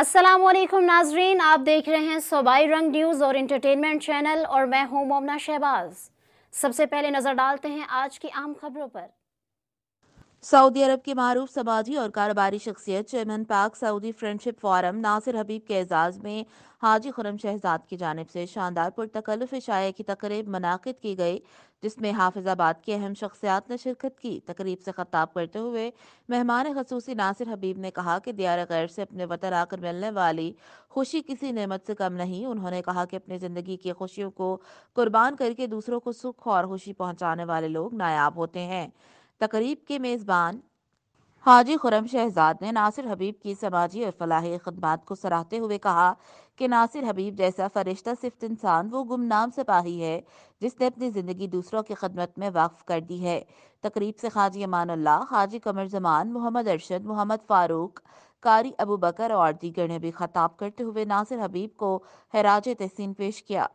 अस्सलाम वालेकुम नाजरीन आप देख रहे हैं सोबाई रंग न्यूज़ और इंटरटेनमेंट चैनल और मैं हूं मोमना शहबाज सबसे पहले नज़र डालते हैं आज की आम खबरों पर सऊदी अरब के मरूफ समाजी और कारोबारी शख्सियत chairman Pak Saudi friendship forum Nasir Habib के एजाज में हाजी खुरम शहजाद की जानब से शानदार पुरतकल्फ शाये की तकरीब मुनद की गई जिसमें हाफिजाबाद की अहम शख्सियात ने शिरकत की तकरीब से खताब करते हुए मेहमान खसूसी नासिर हबीब ने कहा कि दियार गैर से अपने वतन आकर मिलने वाली खुशी किसी नमत से कम नहीं उन्होंने कहा कि अपनी ज़िंदगी की खुशियों को कुर्बान करके दूसरों को सुख और खुशी पहुँचाने वाले लोग नायाब होते हैं तकरीब के मेज़बान हाजी खुरम शहजाद ने नासिर हबीब की समाजी और फलाही खदमात को सराहते हुए कहा कि नासिर हबीब जैसा फरिश्ता सिफ्त इंसान वो गुमनाम सिपाही है जिसने अपनी ज़िंदगी दूसरों की खदमत में वक्फ कर दी है तकरीब से खाजी अमानुल्ला हाजी कमर जमान मोहम्मद अरशद मोहम्मद फ़ारूक कारी अबू बकर और दीगर ने भी खताब करते हुए नासिर हबीब को हराज तहसीन पेश किया